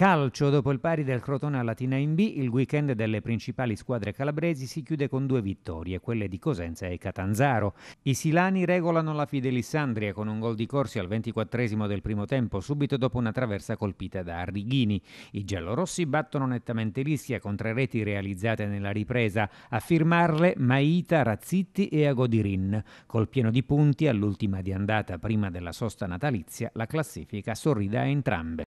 Calcio dopo il pari del Crotone alla Tina in B, il weekend delle principali squadre calabresi si chiude con due vittorie, quelle di Cosenza e Catanzaro. I Silani regolano la Fidelissandria con un gol di Corsi al 24 del primo tempo, subito dopo una traversa colpita da Arrighini. I giallorossi battono nettamente l'Ischia con tre reti realizzate nella ripresa, a firmarle Maita, Razzitti e Agodirin. Col pieno di punti all'ultima di andata prima della sosta natalizia, la classifica sorrida a entrambe.